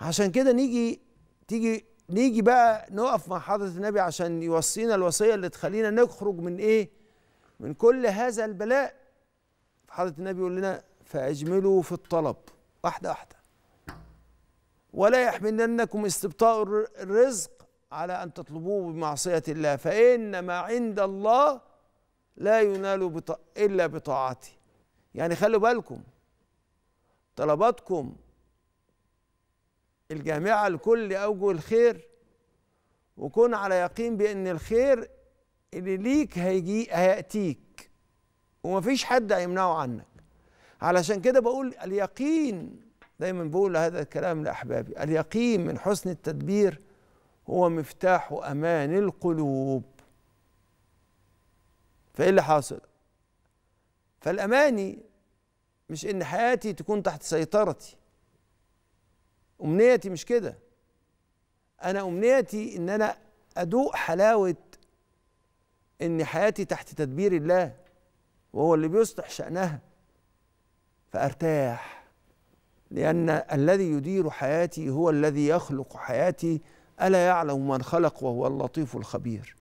عشان كده نيجي تيجي نيجي بقى نقف مع حضرة النبي عشان يوصينا الوصية اللي تخلينا نخرج من إيه؟ من كل هذا البلاء حضرة النبي يقول لنا فأجملوا في الطلب واحدة واحدة ولا يحملنكم استبطاء الرزق على أن تطلبوه بمعصية الله فإن ما عند الله لا ينال بط... إلا بطاعته يعني خلوا بالكم طلباتكم الجامعة لكل أوجه الخير وكن على يقين بأن الخير اللي ليك هيجي هيأتيك ومفيش حد هيمنعه عنك علشان كده بقول اليقين دايما بقول هذا الكلام لأحبابي اليقين من حسن التدبير هو مفتاح أمان القلوب فإيه اللي حاصل؟ فالأماني مش إن حياتي تكون تحت سيطرتي امنيتي مش كده انا امنيتي ان انا ادوق حلاوه ان حياتي تحت تدبير الله وهو اللي بيصلح شانها فارتاح لان الذي يدير حياتي هو الذي يخلق حياتي الا يعلم من خلق وهو اللطيف الخبير